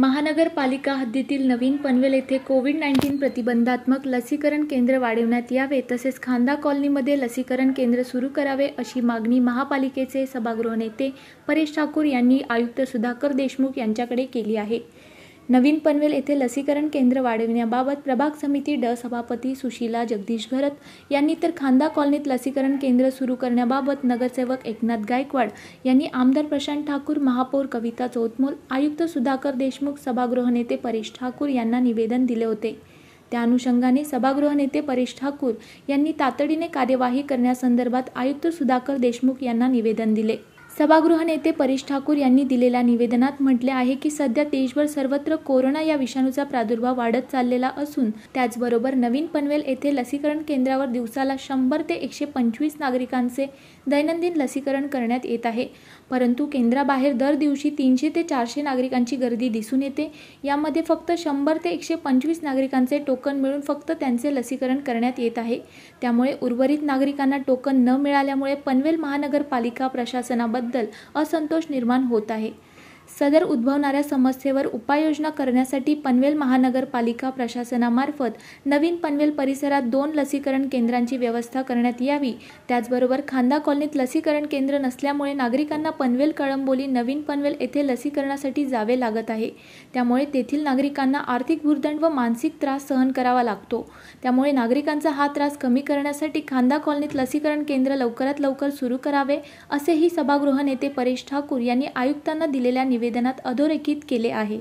महानगरपालिका हद्दीतील नवीन पनवेल येथे कोविड नाईन्टीन प्रतिबंधात्मक लसीकरण केंद्र वाढवण्यात यावे तसेच खांदा कॉलनीमध्ये लसीकरण केंद्र सुरू करावे अशी मागणी महापालिकेचे सभागृह नेते परेश ठाकूर यांनी आयुक्त सुधाकर देशमुख यांच्याकडे केली आहे नवीन पनवेल येथे लसीकरण केंद्र वाढविण्याबाबत प्रभाग समिती ड सभापती सुशीला जगदीश भरत यांनी तर खांदा कॉलनीत लसीकरण केंद्र सुरू करण्याबाबत नगरसेवक एकनाथ गायकवाड यांनी आमदार प्रशांत ठाकूर महापौर कविता चौतमोल आयुक्त सुधाकर देशमुख सभागृह नेते परेश ठाकूर यांना निवेदन दिले होते त्या अनुषंगाने सभागृह नेते परेश ठाकूर यांनी तातडीने कार्यवाही करण्यासंदर्भात आयुक्त सुधाकर देशमुख यांना निवेदन दिले सभागृह नेते परेश ठाकूर यांनी दिलेल्या निवेदनात म्हटले आहे की सध्या देशभर सर्वत्र कोरोना या विषाणूचा प्रादुर्भाव वाढत चाललेला असून त्याचबरोबर नवीन पनवेल येथे लसीकरण केंद्रावर दिवसाला शंभर ते एकशे पंचवीस नागरिकांचे दैनंदिन लसीकरण करण्यात येत आहे परंतु केंद्राबाहेर दर दिवशी तीनशे ते चारशे नागरिकांची गर्दी दिसून येते यामध्ये फक्त शंभर ते एकशे पंचवीस नागरिकांचे टोकन मिळून फक्त त्यांचे लसीकरण करण्यात येत आहे त्यामुळे उर्वरित नागरिकांना टोकन न मिळाल्यामुळे पनवेल महानगरपालिका प्रशासनाबद्दल बद्दल असंतोष निर्माण होत आहे सदर उद्भवणाऱ्या समस्येवर उपाययोजना करण्यासाठी पनवेल महानगरपालिका प्रशासनामार्फत नवीन पनवेल परिसरात दोन लसीकरण केंद्रांची व्यवस्था करण्यात यावी त्याचबरोबर खांदा कॉलनीत लसीकरण केंद्र नसल्यामुळे नागरिकांना पनवेल कळंबोली नवीन पनवेल येथे लसीकरणासाठी जावे लागत आहे त्यामुळे तेथील नागरिकांना आर्थिक भूर्दंड व मानसिक त्रास सहन करावा लागतो त्यामुळे नागरिकांचा हा त्रास कमी करण्यासाठी खांदा कॉलनीत लसीकरण केंद्र लवकरात लवकर सुरू करावे असेही सभागृह नेते परेश ठाकूर यांनी आयुक्तांना दिलेल्या निवेदनात अधोरेखित केले आहे